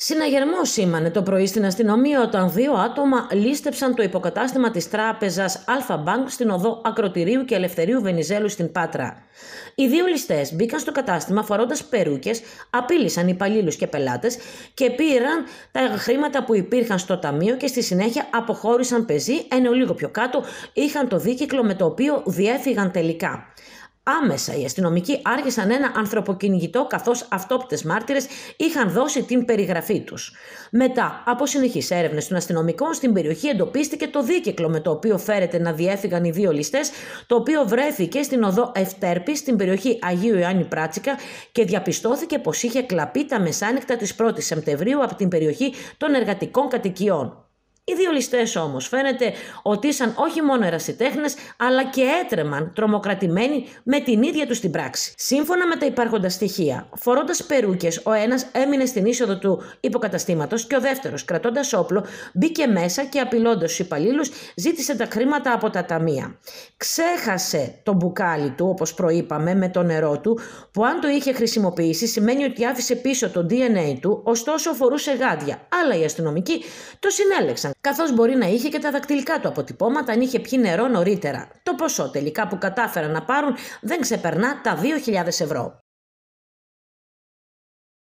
Συναγερμό σήμανε το πρωί στην αστυνομία όταν δύο άτομα λίστεψαν το υποκατάστημα της τράπεζας Αλφα Bank στην οδό Ακροτηρίου και Ελευθερίου Βενιζέλου στην Πάτρα. Οι δύο ληστές μπήκαν στο κατάστημα φορώντας περούκες, απείλησαν υπαλλήλους και πελάτες και πήραν τα χρήματα που υπήρχαν στο ταμείο και στη συνέχεια αποχώρησαν πεζοί, ενώ λίγο πιο κάτω είχαν το δίκυκλο με το οποίο διέφυγαν τελικά. Άμεσα οι αστυνομικοί άρχισαν ένα ανθρωποκυνηγητό καθώς αυτόπτες μάρτυρες είχαν δώσει την περιγραφή τους. Μετά από συνεχείς έρευνες των αστυνομικών, στην περιοχή εντοπίστηκε το δίκυκλο με το οποίο φέρεται να διέφυγαν οι δύο ληστές, το οποίο βρέθηκε στην οδό Ευτέρπη στην περιοχή Αγίου Ιωάννη Πράτσικα και διαπιστώθηκε πως είχε κλαπεί τα μεσάνυχτα της 1η Σεπτεμβρίου από την περιοχή των εργατικών κατοικιών. Οι δύο ληστέ όμως φαίνεται ότι ήσαν όχι μόνο ερασιτέχνες, αλλά και έτρεμαν τρομοκρατημένοι με την ίδια τους την πράξη. Σύμφωνα με τα υπάρχοντα στοιχεία, φορώντας περούκες, ο ένας έμεινε στην είσοδο του υποκαταστήματος και ο δεύτερος, κρατώντας όπλο μπήκε μέσα και απειλώντας τους υπαλλήλους, ζήτησε τα χρήματα από τα ταμεία. Ξέχασε το μπουκάλι του όπως προείπαμε με το νερό του που αν το είχε χρησιμοποιήσει σημαίνει ότι άφησε πίσω το DNA του ωστόσο φορούσε γάντια αλλά οι αστυνομικοί το συνέλεξαν καθώς μπορεί να είχε και τα δακτυλικά του αποτυπώματα αν είχε πιει νερό νωρίτερα. Το ποσό τελικά που κατάφεραν να πάρουν δεν ξεπερνά τα 2.000 ευρώ.